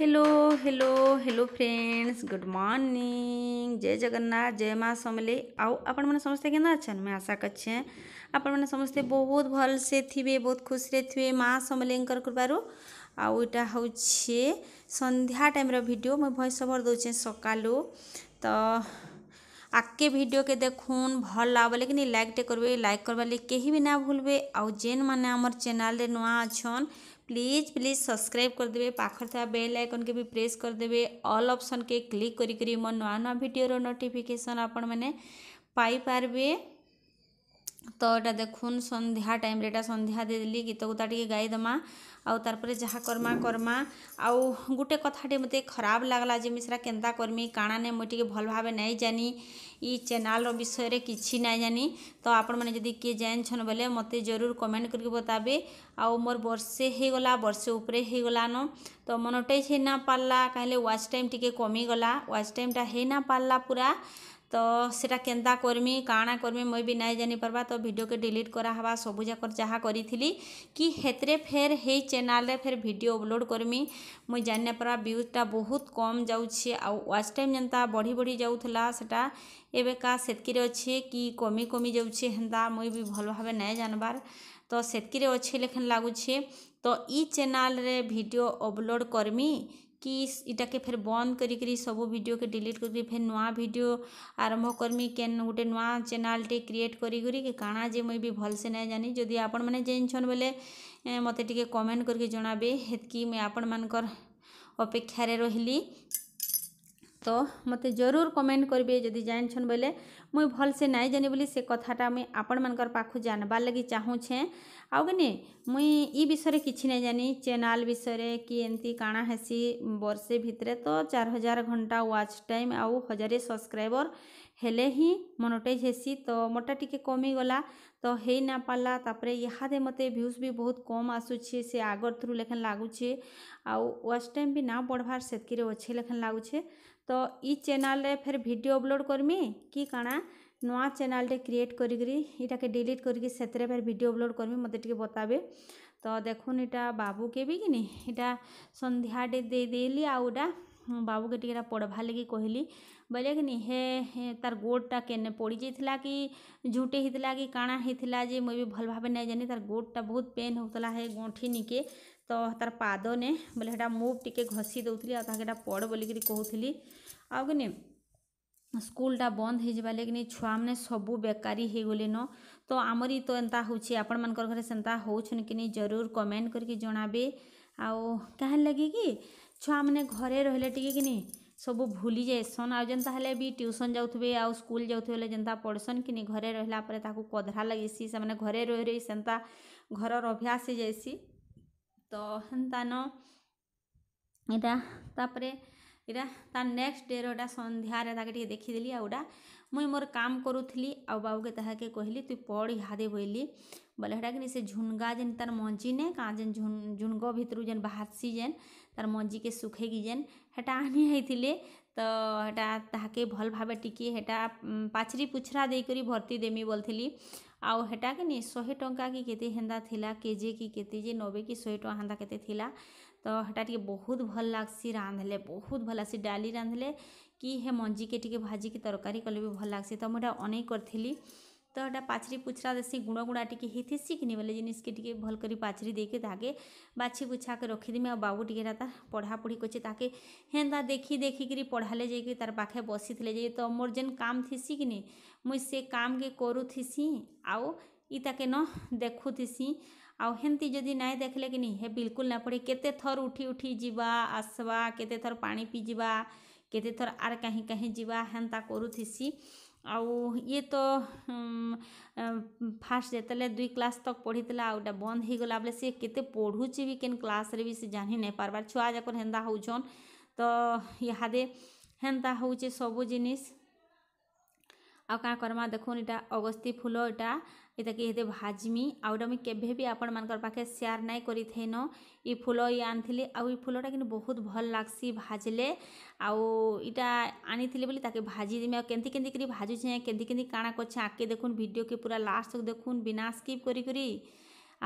hello hello hello friends good morning जय जगन्नाथ जय माँ समले आउ आपण मैंने समझते केना अच्छा मैं आशा करे आपण मैंने समझते बहुत भल से थे बहुत खुश रे थे माँ समले कृपार आउ यहाँ हूँ संध्या टाइम भिड मुझे भएस ओभर दौचे सकालू तो आके भिड के देखुन भल लाभ बोले कि लाइक टे लाइक करवा लगे कहीं भी ना भूलबे आउ जेन मैंने आमर नुआ अच्छन प्लीज प्लीज सब्सक्राइब करदे पाखर था बेल आइकन के भी प्रेस करदे ऑल ऑप्शन के क्लिक करी करी मो नुआ नुआ भिडर नोटिफिकेसन आपण मैंने पाई पारबे ତ ଏଇଟା ଦେଖୁନ୍ ସନ୍ଧ୍ୟା ଟାଇମ୍ରେ ଏଇଟା ସନ୍ଧ୍ୟା ଦେଇଦେଲି ଗୀତଗୁତା ଟିକେ ଗାଇଦେମା ଆଉ ତାର୍ପରେ ଯାହା କର୍ମା କର୍ମା ଆଉ ଗୋଟେ କଥାଟେ ମୋତେ ଖରାପ ଲାଗ୍ଲା ଯେ ମୁଇଁ ସେଟା କେନ୍ତା କର୍ମି କାଣା ନେ ମୁଇଁ ଟିକେ ଭଲ୍ ଭାବେ ନାଇଁ ଜାନି ଇ ଚ୍ୟାନେଲ୍ର ବିଷୟରେ କିଛି ନାଇଁ ଜାନି ତ ଆପଣମାନେ ଯଦି କିଏ ଜାଣିଛନ୍ ବୋଲେ ମୋତେ ଜରୁର କମେଣ୍ଟ କରିକି ବତାବେ ଆଉ ମୋର ବର୍ଷେ ହେଇଗଲା ବର୍ଷେ ଉପରେ ହେଇଗଲାନ ତ ମନୋଟାଇଜ୍ ହେଇନା ପାର୍ଲା କାହିଁଲେ ୱାଚ୍ ଟାଇମ୍ ଟିକେ କମିଗଲା ୱାଚ୍ ଟାଇମ୍ଟା ହେଇନା ପାର୍ଲା ପୁରା তো সেটা কেন্তা করমি কাণা করমি মুই বি নাই জানিপারবা তো ভিডিওকে ডিলিট করা হবা সবুযাক যাহা করিলি কি হেতরে ফের হেই চ্যানেলে ফের ভিডিও অপলোড করমি মুই জানিপারবা ভিউজটা বহুত কম যাচ্ছে আওয়াচ টাইম যেনতা বড়ি বড়ি যাওলা সেটা এবেকা সেতকিরে অছে কি কমি কমি যাচ্ছে হেন্তা মুই বি ভালোভাবে নাই জানবার তো সেতকিরে অছে লেখেন লাগুছে তো ই চ্যানেলরে ভিডিও অপলোড করমি କି ଇଟାକେ ଫେର୍ ବନ୍ଦ୍ କରିକିରି ସବୁ ଭିଡ଼ିଓକେ ଡିଲିଟ୍ କରିକିରି ଫେର୍ ନୂଆ ଭିଡ଼ିଓ ଆରମ୍ଭ କର୍ମି କେନ୍ ଗୁଟେ ନୂଆ ଚ୍ୟାନେଲ୍ଟେ କ୍ରିଏଟ୍ କରିକିରି କି କାଣା ଯେ ମୁଇଁ ବି ଭଲ୍ସେ ନାଇଁ ଜାନି ଯଦି ଆପଣମାନେ ଜାନିଛନ୍ ବେଲେ ମୋତେ ଟିକେ କମେଣ୍ଟ୍ କରିକି ଜଣାବେ ହେତ୍କି ମୁଇଁ ଆପଣମାନଙ୍କର୍ ଅପେକ୍ଷାରେ ରହିଲି ତ ମୋତେ ଜରୁର୍ କମେଣ୍ଟ୍ କରିବେ ଯଦି ଜାଣିଛନ୍ ବେଲେ ମୁଇଁ ଭଲ୍ସେ ନାଇଁ ଜାନି ବୋଲି ସେ କଥାଟା ମୁଇଁ ଆପଣମାନଙ୍କର୍ ପାଖୁ ଜାନ୍ବାର୍ ଲାଗି ଚାହୁଁଛେଁ ଆଉ କିନି ମୁଇଁ ଇ ବିଷୟରେ କିଛି ନାଇଁ ଜାନି ଚ୍ୟାନେଲ୍ ବିଷୟରେ କି ଏମିତି କାଣା ହେସି ବର୍ଷେ ଭିତରେ ତ ଚାର ହଜାର ଘଣ୍ଟା ୱାଚ୍ ଟାଇମ୍ ଆଉ ହଜାରେ ସବସ୍କ୍ରାଇବର୍ ହେଲେ ହିଁ ମନୋଟାଇଜ୍ ହେସି ତ ମୋଟା ଟିକେ କମିଗଲା ତ ହେଇ ନା ପାରଲା ତାପରେ ଇହାଦେ ମୋତେ ଭ୍ୟୁଜ୍ ବି ବହୁତ କମ୍ ଆସୁଛେ ସେ ଆଗର ଥ୍ରୁ ଲେଖେନ୍ ଲାଗୁଛେ ଆଉ ୱାଚ୍ ଟାଇମ୍ ବି ନା ବଢ଼ବାର୍ ସେତକିରେ ଅଛେ ଲେଖେନ୍ ଲାଗୁଛେ ତ ଇ ଚ୍ୟାନେଲ୍ରେ ଫେର୍ ଭିଡ଼ିଓ ଅପଲୋଡ଼୍ କରମି କି କାଣା नुआ चेलटे क्रिएट करके डिलीट करके भिड अपलोड करमी मत बतावे तो देखो यहाँ बाबू के भी कि सन्ध्या आउटा बाबू के पढ़ पढ़वा लगे कहली बोले कि नहीं है हे तार गोड़ा के पड़ जाइला कि झूठे होता कि काणा होता जे मुझे भल भाव नहीं जानी तार गोड़ा बहुत पेन होता है गंठी निके तो तार पाद ने बोले मुव टे घसी दे पढ़ बोल कहूली आउ कि नहीं ସ୍କୁଲ୍ଟା ବନ୍ଦ ହେଇଯିବା ଲାଗିନି ଛୁଆମାନେ ସବୁ ବେକାରୀ ହେଇଗଲେନ ତ ଆମରି ତ ଏନ୍ତା ହଉଛି ଆପଣମାନଙ୍କର ଘରେ ସେନ୍ତା ହଉଛନ୍ କି ନି ଜରୁର କମେଣ୍ଟ କରିକି ଜଣାବେ ଆଉ କାହିଁର୍ ଲାଗି କି ଛୁଆମାନେ ଘରେ ରହିଲେ ଟିକେ କି ନି ସବୁ ଭୁଲି ଯାଏସନ୍ ଆଉ ଯେନ୍ତା ହେଲେ ବି ଟ୍ୟୁସନ୍ ଯାଉଥିବେ ଆଉ ସ୍କୁଲ୍ ଯାଉଥିବେ ହେଲେ ଯେନ୍ତା ପଢ଼ସନ୍ କି ନି ଘରେ ରହିଲା ପରେ ତାକୁ କଧରା ଲାଗିସି ସେମାନେ ଘରେ ରହି ରହି ସେନ୍ତା ଘରର ଅଭ୍ୟାସ ହେଇଯାଏସି ତ ହେନ୍ତା ନ ଏଇଟା ତାପରେ ଏଇଟା ତା ନେକ୍ସଟ ଡେର ଏଇଟା ସନ୍ଧ୍ୟାରେ ତାକେ ଟିକେ ଦେଖିଦେଲି ଆଉ ଏଇଟା ମୁଇଁ ମୋର କାମ କରୁଥିଲି ଆଉ ବାବୁକେ ତାହାକେ କହିଲି ତୁଇ ପଢ଼ ଇହାଦେ ବୋଇଲି ବୋଲେ ହେଟା କିନି ସେ ଝୁନଗା ଯେନ୍ ତାର ମଞ୍ଜି ନେ କାଁ ଯେନ୍ ଝୁନଗ ଭିତରୁ ଯେନ୍ ବାହାରସି ଯେନ୍ ତାର ମଞ୍ଜିକେ ଶୁଖେଇକି ଯେନ୍ ହେଟା ଆନି ହେଇଥିଲେ ତ ହେଟା ତାହାକେ ଭଲ ଭାବେ ଟିକେ ହେଟା ପାଚରି ପୁଛରା ଦେଇକରି ଭର୍ତ୍ତି ଦେମି ବୋଲିଥିଲି ଆଉ ହେଟା କିନି ଶହେ ଟଙ୍କା କି କେତେ ହେନ୍ତା ଥିଲା କେଜି କି କେତେ ଯେ ନବେ କି ଶହେ ଟଙ୍କା ହେନ୍ତା କେତେ ଥିଲା तो हेटा टे बहुत भल लग्सी रांधले बहुत भल लग्सी डाली रांधले कि हे मंजी के टे भाजिक तरकारी कले भी भल लग्सी तो मुझे अनेक करी तो हेटा पचरी पुछरा देसी गुण गुणा थी कि बोले जिनिस के टे भल कर पचरी दे के ताके बाछी बुछा के रखीदेमि आबू टी पढ़ा पढ़ी देखी देखिकी पढ़ाले जाइ तार पाखे बसी थे तो मोर जेन काम थी कि नहीं मुई से काम के करूसी आउ इताके न देखुसी आमती जदि ना देखले कि नहीं हे बिल्कुल ना पड़े केते थर उठी उठी जीवा आसवा केते थर पानी पीजा केते थर आर कहीं कहीं जीवा हेन्ता करुथिसी ଆଉ ଇଏ ତ ଫାର୍ଷ୍ଟ ଯେତେବେଳେ ଦୁଇ କ୍ଲାସ୍ ତକ୍ ପଢ଼ିଥିଲା ଆଉ ଏଇଟା ବନ୍ଦ ହେଇଗଲା ବେଲେ ସିଏ କେତେ ପଢ଼ୁଛି ବି କେନ୍ କ୍ଲାସ୍ରେ ବି ସେ ଜାଣି ନାଇଁ ପାର୍ବାର୍ ଛୁଆ ଯାକର ହେନ୍ତା ହଉଛନ୍ ତ ଇହାଦେ ହେନ୍ତା ହଉଛେ ସବୁ ଜିନିଷ୍ ଆଉ କାଁ କର୍ମା ଦେଖୁନ୍ ଇଟା ଅଗସ୍ତି ଫୁଲ ଇଟା ଏତାକେ ହେତେ ଭାଜ୍ମି ଆଉ ଏଇଟା ମୁଇଁ କେଭେ ବି ଆପଣମାନଙ୍କର ପାଖେ ସେୟାର ନାଇଁ କରିଥେନ ଇ ଫୁଲ ଇ ଆଣିଥିଲି ଆଉ ଇ ଫୁଲଟା କିନ୍ତୁ ବହୁତ ଭଲ୍ ଲାଗ୍ସି ଭାଜ୍ଲେ ଆଉ ଇଟା ଆଣିଥିଲି ବୋଲି ତାକେ ଭାଜିଦେମି ଆଉ କେନ୍ତି କେନ୍ତି କରି ଭାଜୁଛେଁ କେନ୍ତି କେନ୍ତି କାଣା କରୁଛେ ଆଗ୍କେ ଦେଖୁନ୍ ଭିଡ଼ିଓକେ ପୁରା ଲାଷ୍ଟ ଦେଖୁନ୍ ବିନା ସ୍କିପ୍ କରିକରି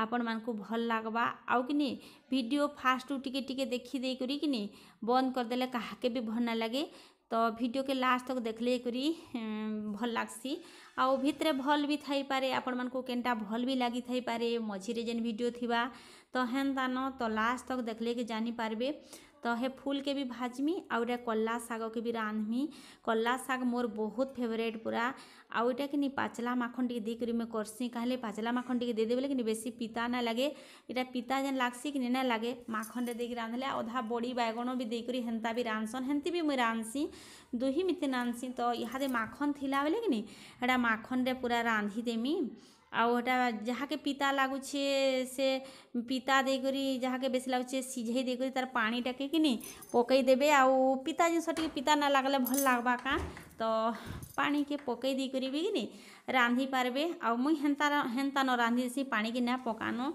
ଆପଣମାନଙ୍କୁ ଭଲ ଲାଗ୍ବା ଆଉ କିନି ଭିଡ଼ିଓ ଫାଷ୍ଟରୁ ଟିକେ ଟିକେ ଦେଖି ଦେଇକରି କିନି ବନ୍ଦ କରିଦେଲେ କାହାକେ ବି ଭଲ ନାଇଁ ଲାଗେ तो वीडियो के लास्ट तक देख करी भल लग्सी आउ भितर भल भी थपे आपण मन को भल भी लगी थपे मझे जेन भिड थी तो हेन्ता न तो लास्ट तक देखले कि जानी पार्बे तो हे फूल के भी भाजमी आउ ये कल्ला शाग के भी रांधमी कल्ला शाग मोर बहुत फेवरेट पूरा आउटा ये कि पाचला माखन टी देकर मुझे करसी कहले पाचला माखन टी देदे बोले कि बेसी पिता ना लगे इटा पिता जेन लागसी कि ना लगे माखन रे रांधले अधा बड़ी बैगण भी देकर हेन्ता भी रांधसन हेन्ती भी मुझे रांधसी दुही मिते रांधसी तो यहाँ माखन थी बोले कि नहीं माखन रे पूरा रांधि देमी आउटा जहाँके पिता लगुचे से पिता देक जहाँके बेस लगुचे सीझे देक तार पाटा के कि पकईदे आता जिन पिता ना लगले भल लग्वा का तो पानी के पकई दे कर रांधि पारे आई हेन्ता न रांधिदेस पाने के ना पकानो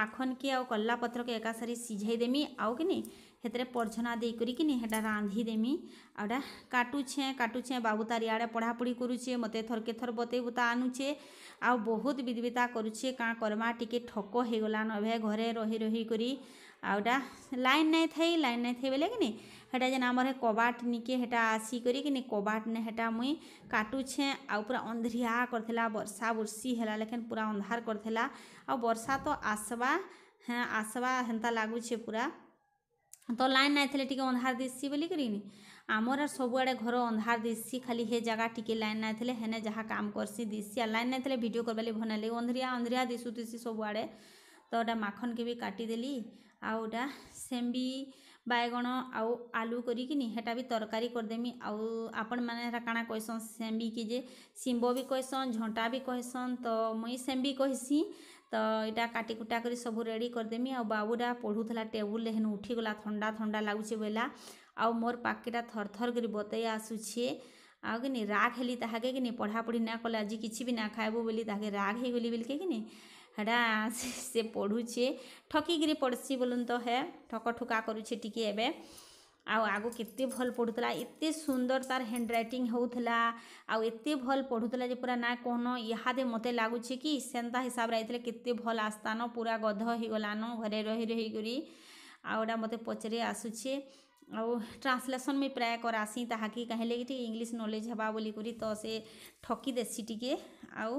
आखन के आ कल्ला पत्र के एका सारी सीझे देमी आउ कि ସେଥିରେ ପର୍ଝନା କିନି ହେଟା ରାନ୍ଧିଦେମି ଆଉ ଏଟା କାଟୁଛେ କାଟୁଛେ ବାବୁ ତାରି ଆଡ଼େ ପଢ଼ାପଢ଼ି କରୁଛେ ମୋତେ ଥରକେ ଥର ବତେଇ ବୁତା ଆନୁଛେ ଆଉ ବହୁତ ବିଦବିତା କରୁଛେ କାଁ କର୍ମା ଟିକେ ଠକ ହେଇଗଲାନ ଏବେ ଘରେ ରହି ରହି କରି ଆଉ ଏଟା ଲାଇନ୍ ନାଇଁ ଥାଇ ଲାଇନ୍ ନାଇଁ ଥାଇ ବୋଲେ କିନି ହେଟା ଯେନ୍ ଆମର କବାଟ ନିକେ ହେଟା ଆସିକରି କିନି କବାଟ ନେ ହେଟା ମୁଇଁ କାଟୁଛେ ଆଉ ପୁରା ଅନ୍ଧରିଆ କରିଥିଲା ବର୍ଷା ବର୍ଷି ହେଲା ଲେଖେନ୍ ପୁରା ଅନ୍ଧାର କରିଥିଲା ଆଉ ବର୍ଷା ତ ଆସ୍ବା ହଁ ଆସ୍ବା ହେନ୍ତା ଲାଗୁଛେ ପୁରା ତ ଲାଇନ୍ ନାଇଁ ଥିଲେ ଟିକେ ଅନ୍ଧାର ଦିଶି ବୋଲିକିରି ଆମର ଆର୍ ସବୁଆଡ଼େ ଘର ଅନ୍ଧାର ଦିଶି ଖାଲି ହେ ଜାଗା ଟିକେ ଲାଇନ୍ ନାଇଁ ଥିଲେ ହେନେ ଯାହା କାମ କର୍ସି ଦିଶି ଆର୍ ଲାଇନ୍ ନାଇଁ ଥିଲେ ଭିଡ଼ିଓ କରବା ଲାଗି ଭଲ୍ ନାଇଁ ଲାଗେ ଅନ୍ଧରିଆ ଅନ୍ଧରିଆ ଦିଶୁଥିସି ସବୁଆଡ଼େ ତ ଏଇଟା ମାଖନକେ ବି କାଟିଦେଲି ଆଉ ଏଇଟା ସେମ୍ବି ବାଇଗଣ ଆଉ ଆଲୁ କରିକିନି ହେଟା ବି ତରକାରୀ କରିଦେମି ଆଉ ଆପଣମାନେ ହେଟା କାଣା କହିସନ୍ ସେମ୍ବିକି ଯେ ସିମ୍ବ ବି କହିସନ୍ ଝଣ୍ଟା ବି କହିସନ୍ ତ ମୁଇଁ ସେମ୍ବି କହିସି ତ ଏଇଟା କାଟି କୁଟା କରି ସବୁ ରେଡ଼ି କରିଦେମି ଆଉ ବାବୁଟା ପଢ଼ୁଥିଲା ଟେବୁଲ୍ରେ ହେନୁ ଉଠିଗଲା ଥଣ୍ଡା ଥଣ୍ଡା ଲାଗୁଛେ ବୋଇଲା ଆଉ ମୋର୍ ପାଖେଟା ଥରଥର କରି ବତେଇ ଆସୁଛେ ଆଉ କିନି ରାଗ ହେଲି ତାହାକେ କିନି ପଢ଼ାପଢ଼ି ନା କଲେ ଆଜି କିଛି ବି ନା ଖାଇବୁ ବୋଲି ତାହାକେ ରାଗ ହେଇଗଲି ବୋଲିକେ କିନି ହେଟା ସେ ପଢ଼ୁଛେ ଠକିକିରି ପଢ଼୍ସି ବୋଲୁନ୍ ତ ହେ ଠକ ଠୁକା କରୁଛେ ଟିକେ ଏବେ ଆଉ ଆଗ କେତେ ଭଲ ପଢ଼ୁଥିଲା ଏତେ ସୁନ୍ଦର ତାର ହ୍ୟାଣ୍ଡ ରାଇଟିଂ ହେଉଥିଲା ଆଉ ଏତେ ଭଲ ପଢ଼ୁଥିଲା ଯେ ପୁରା ନା କହନ ଇହାଦେ ମୋତେ ଲାଗୁଛି କି ସେନ୍ତା ହିସାବରେ ଆଇଥିଲେ କେତେ ଭଲ ଆସ୍ଥାନ ପୁରା ଗଧ ହେଇଗଲାନ ଘରେ ରହି ରହିକରି ଆଉ ଏଇଟା ମୋତେ ପଚାରି ଆସୁଛେ ଆଉ ଟ୍ରାନ୍ସଲେସନ୍ ବି ପ୍ରାୟ କରାସି ତାହାକି କାହିଁଲେ କି ଟିକେ ଇଂଲିଶ ନଲେଜ୍ ହେବା ବୋଲିକରି ତ ସେ ଠକି ଦେସି ଟିକେ ଆଉ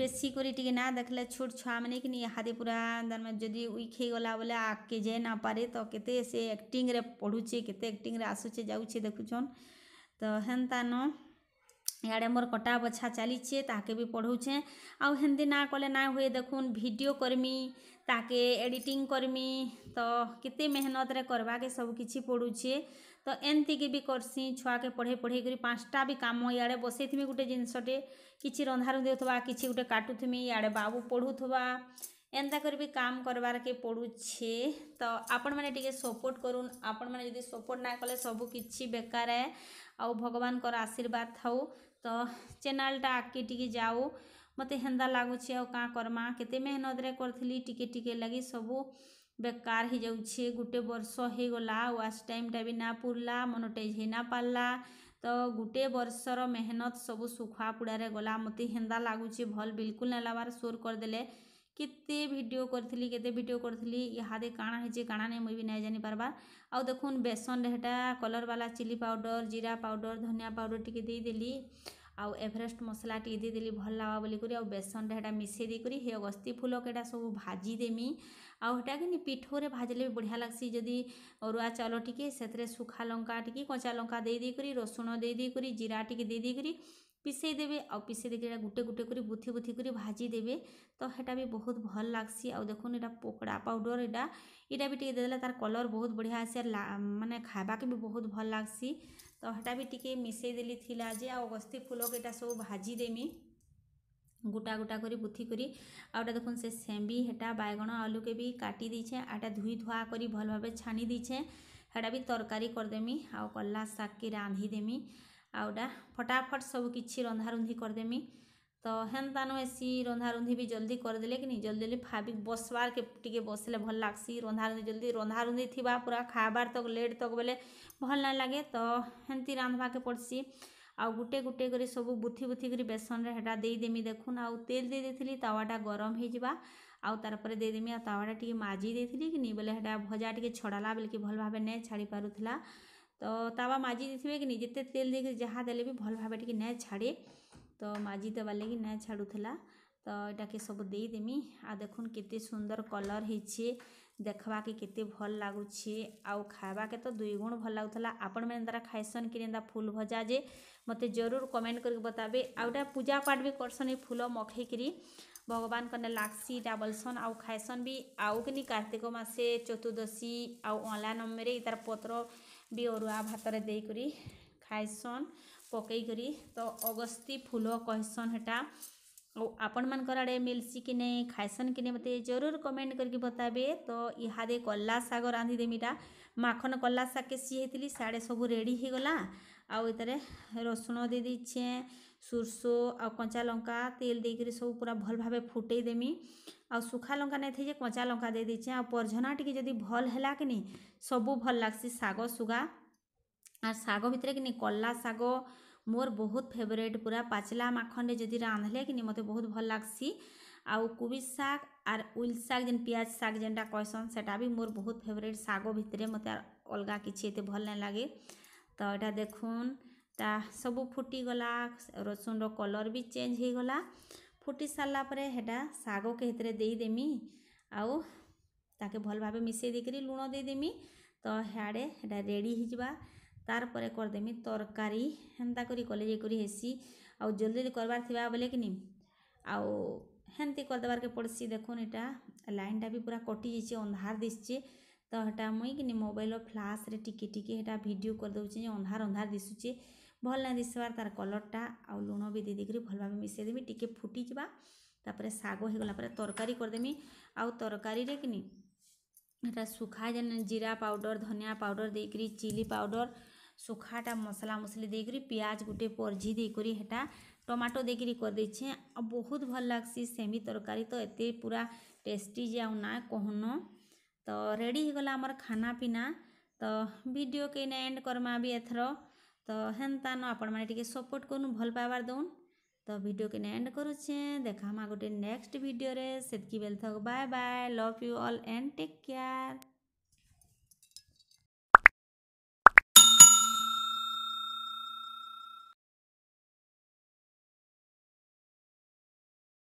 বেশি করে টিকে না দেখলে ছোট ছুয়ামানকে নিয়ে হাতে পুরা তার যদি উইক হয়েগলা বলে আগকে যাই না পারে তো কেতে সে একটিংরে পড়ুছে কেতে একটিংরে আসুছে যাচ্ছে দেখুছন তো হেনতা ন ইয়াড়ে মোর কটা বছা চালিছে তাকে বি পড়ুছে আউ হেন্দি না কলে না হুয়ে দেখুন ভিডিও করমি তাকে এডিটিং করমি তো কেতে মেহনতরে করবাকে সব কিছু পড়ুছে ତ ଏମିତିକି ବି କର୍ସି ଛୁଆକେ ପଢ଼େଇ ପଢ଼େଇ କରି ପାଞ୍ଚଟା ବି କାମ ଇଆଡ଼େ ବସେଇଥିମି ଗୋଟେ ଜିନିଷଟେ କିଛି ରନ୍ଧାରୁନ୍ଧି ହେଉଥିବା କିଛି ଗୋଟେ କାଟୁଥିମି ଇଆଡ଼େ ବାବୁ ପଢ଼ୁଥିବା ଏନ୍ତା କରି ବି କାମ କରବାର୍କେ ପଡ଼ୁଛେ ତ ଆପଣମାନେ ଟିକେ ସପୋର୍ଟ କରୁନ୍ ଆପଣମାନେ ଯଦି ସପୋର୍ଟ ନାଇଁ କଲେ ସବୁ କିଛି ବେକାର ଏ ଆଉ ଭଗବାନଙ୍କର ଆଶୀର୍ବାଦ ଥାଉ ତ ଚ୍ୟାନେଲ୍ଟା ଆଗକେ ଟିକେ ଯାଉ ମୋତେ ହେନ୍ତା ଲାଗୁଛି ଆଉ କାଁ କର୍ମା କେତେ ମେହନତରେ କରିଥିଲି ଟିକେ ଟିକେ ଲାଗି ସବୁ बेकार हो जाए गोटे वर्ष हो गला टाइम टा भी ना पुरला मोनोटाइज हो ना पार्ला तो गोटे वर्षर मेहनत सब सुखापुड़े गला मत हिंदा लगुच भल बिलकुल ना लगार सोर करदे के भिडियो करी केिड करी इहादे काणा हो काणा नहीं मुझे भी ना जानी पार्बार आ देख बेसन रेटा कलर वाला चिली पाउडर जीरा पाउडर धनिया पाउडर टी देदेली ଆଉ ଏଭରେଷ୍ଟ ମସଲା ଟିକେ ଦେଇଦେଲି ଭଲ୍ ଲାଗ୍ବା ବୋଲିକରି ଆଉ ବେସନରେ ହେଟା ମିଶେଇ ଦେଇକରି ହେ ଅଗସ୍ତି ଫୁଲକେ ଏଇଟା ସବୁ ଭାଜି ଦେମି ଆଉ ହେଟା କିନି ପିଠୋରେ ଭାଜିଲେ ବି ବଢ଼ିଆ ଲାଗ୍ସି ଯଦି ଅରୁଆ ଚାଉଳ ଟିକେ ସେଥିରେ ଶୁଖା ଲଙ୍କା ଟିକେ କଞ୍ଚା ଲଙ୍କା ଦେଇ ଦେଇକରି ରସୁଣ ଦେଇ ଦେଇକରି ଜିରା ଟିକେ ଦେଇ ଦେଇକରି ପିସେଇ ଦେବେ ଆଉ ପିସେଇ ଦେଇକି ଏଇଟା ଗୁଟେ ଗୁଟେ କରି ବୁଥି ବୁଥି କରି ଭାଜି ଦେବେ ତ ହେଟା ବି ବହୁତ ଭଲ୍ ଲାଗ୍ସି ଆଉ ଦେଖୁନ୍ ଏଇଟା ପକୋଡ଼ା ପାଉଡ଼ର ଏଇଟା ଏଇଟା ବି ଟିକେ ଦେଇଦେଲେ ତାର କଲର୍ ବହୁତ ବଢ଼ିଆ ଆସେ ମାନେ ଖାଇବାକେ ବି ବହୁତ ଭଲ୍ ଲାଗ୍ସି ତ ହେଟା ବି ଟିକେ ମିଶେଇ ଦେଲି ଥିଲା ଯେ ଆଉ ଅଗସ୍ତି ଫୁଲକେ ଏଇଟା ସବୁ ଭାଜି ଦେମି ଗୁଟା ଗୋଟା କରି ବୁଥି କରି ଆଉଟା ଦେଖୁନ୍ ସେ ସେମ୍ବି ହେଟା ବାଇଗଣ ଆଲୁକେ ବି କାଟି ଦେଇଛେ ଆଟା ଧୁଇ ଧୁଆ କରି ଭଲ ଭାବେ ଛାଣି ଦେଇଛେ ହେଟା ବି ତରକାରୀ କରିଦେମି ଆଉ କଲା ଶାଗ୍କେ ରାନ୍ଧିଦେମି ଆଉ ଆଉଟା ଫଟାଫଟ୍ ସବୁ କିଛି ରନ୍ଧାରୁନ୍ଧି କରିଦେମି तो हेन्तानु एसी रंधारुंधी भी जल्दी करदे कि नहीं जल्दी जल्दी फाबी बसवार के टे बस भल लग्सी रंधारुंधी जल्दी रंधारुंधी थी पूरा खाबार तक लेट तक बोले भल ना लगे तो हेन्ती रांधवाके पड़सी आ गुटे गुटे कर सब बुथी बुथी कर बेसन हेटा देदेमी देखुन आ तेल दे देली तावाटा गरम हो जा आउ तारपर देदेमी आ तावाटा टी माजी देली कि नहीं बोले हेटा भजा टी छड़ाला कि भल भाव नहीं छाड़ी पारुला तो तावा माजी देवे कि नहीं जिते तेल देकर जहाँ देले भी भल भाव टी छाड़े তো ମାଜି ଦେବାର୍ ଲାଗି ନାଇଁ ଛାଡ଼ୁଥିଲା ତ ଇଟାକେ ସବୁ ଦେଇଦେମି ଆଉ ଦେଖୁନ୍ କେତେ ସୁନ୍ଦର୍ କଲର୍ ହେଇଛେ ଦେଖ୍ବାକେ କେତେ ଭଲ୍ ଲାଗୁଛେ ଆଉ ଖାଏବାକେ ତ ଦୁଇ ଗୁଣ୍ ଭଲ୍ ଲାଗୁଥିଲା ଆପଣମାନେ ଏନ୍ତାଟା ଖାଇସନ୍ କି ଏନ୍ତା ଫୁଲ୍ ଭଜା ଯେ ମୋତେ ଜରୁର୍ କମେଣ୍ଟ୍ କରିକି ବତାବେ ଆଉ ଇଟା ପୂଜାପାଠ୍ ବି କର୍ସନ୍ ଏ ଫୁଲ ମଖେଇକିରି ଭଗବାନଙ୍କନେ ଲାଗ୍ସି ଇଟା ବୋଲ୍ସନ୍ ଆଉ ଖାଏସନ୍ ବି ଆଉ କିନି କାର୍ତ୍ତିକ ମାସେ ଚତୁର୍ଦ୍ଦଶୀ ଆଉ ଅଁଳା ନମରେ ଇତାର୍ ପତ୍ର ବି ଅରୁଆ ଭାତରେ ଦେଇକରି ଖାଏସନ୍ पकई करी तो अगस्ती फूल कहसन हेटा आपण मान आड़े मिलसी कि नहीं खाएसन कि नहीं मत जरूर कमेंट करके बताबे तो इहादे कल्ला शाग रांधिदेमीटा माखन कल्ला शाग के सीएली साढ़े सब रेडीगला आउे इतने रसुण दे दीछे सोरसो आ कंचा लंका तेल देकर सब पूरा भल भाव फुटेदेमी आ सुखा लंका नहीं थे जे कंचा लंका दे दीछे आ परझना टी जदि भल है कि नहीं सबू भल लग्सी शाग सुगा আর ଶାଗ ଭିତରେ କିନି କଲା ଶାଗ ମୋର ବହୁତ ଫେଭରେଟ୍ ପୁରା ପାଚିଲା ମାଖନରେ ଯଦି ରାନ୍ଧଲେ କିନି ମୋତେ ବହୁତ ଭଲ ଲାଗ୍ସି ଆଉ କୁବି ଶାଗ ଆର୍ ଉଇଲ୍ ଶାଗ ଯେନ୍ ପିଆଜ ଶାଗ ଯେନ୍ଟା କହେସନ୍ ସେଟା ବି ମୋର ବହୁତ ଫେଭରେଟ୍ ଶାଗ ଭିତରେ ମୋତେ ଅଲଗା କିଛି ଏତେ ଭଲ ନାଇଁ ଲାଗେ ତ ଏଇଟା ଦେଖୁନ୍ ତା ସବୁ ଫୁଟିଗଲା ରସୁଣର କଲର୍ ବି ଚେଞ୍ଜ ହେଇଗଲା ଫୁଟି ସାରିଲା ପରେ ହେଟା ଶାଗକେ ସେଥିରେ ଦେଇଦେମି ଆଉ ତାକେ ଭଲ ଭାବେ ମିଶାଇ ଦେଇକରି ଲୁଣ ଦେଇଦେମି ତ ହ୍ୟାଡ଼େ ହେଟା ରେଡ଼ି ହେଇଯିବା ତାର୍ ପରେ କରିଦେମି ତରକାରୀ ହେନ୍ତା କରି କଲେ ଯାଇକରି ହେସି ଆଉ ଜଲ୍ଦି ଜଲ୍ଦି କର୍ବାର୍ ଥିବା ବେଲେ କିନି ଆଉ ହେନ୍ତି କରିଦେବାର୍କେ ପଡ଼୍ସି ଦେଖୁନ୍ ଇଟା ଲାଇନ୍ଟା ବି ପୁରା କଟିଯାଇଛେ ଅନ୍ଧାର ଦିଶୁଛେ ତ ହେଟା ମୁଇଁ କିନି ମୋବାଇଲ୍ର ଫ୍ଲାସ୍ରେ ଟିକେ ଟିକେ ହେଟା ଭିଡ଼ିଓ କରିଦେଉଛେ ଯେ ଅନ୍ଧାର ଅନ୍ଧାର ଦିଶୁଛେ ଭଲ୍ ନାଇଁ ଦିଶବାର୍ ତାର୍ କଲର୍ଟା ଆଉ ଲୁଣ ବି ଦେଇ ଦେଇକରି ଭଲ୍ ଭାବେ ମିଶେଇ ଦେମି ଟିକେ ଫୁଟିଯିବା ତାପରେ ଶାଗ ହେଇଗଲା ପରେ ତରକାରୀ କରିଦେମି ଆଉ ତରକାରୀରେ କିନି ହେଟା ଶୁଖା ଯେନ୍ ଜିରା ପାଉଡ଼ର୍ ଧନିଆ ପାଉଡ଼ର୍ ଦେଇକରି ଚିଲି ପାଉଡ଼ର୍ सुखाटा मसला मसली देकर पिज गोटे परझी देकर हेटा टमाटो देकर करदेछे आ बहुत भल लागसी सेमी तरकारी तो ये पूरा टेस्टी जे आउ ना कहन तो रेडी होगला आमर खाना पीना तो भिडियो के ना एंड करमा भी एथर तो हेन्ता न आपण मैंने सपोर्ट कर भल पाइबार दून तो भिडियो के एंड करुचे देखा गोटे नेक्स्ट भिडियो से बेल थक bye bye love you all and take care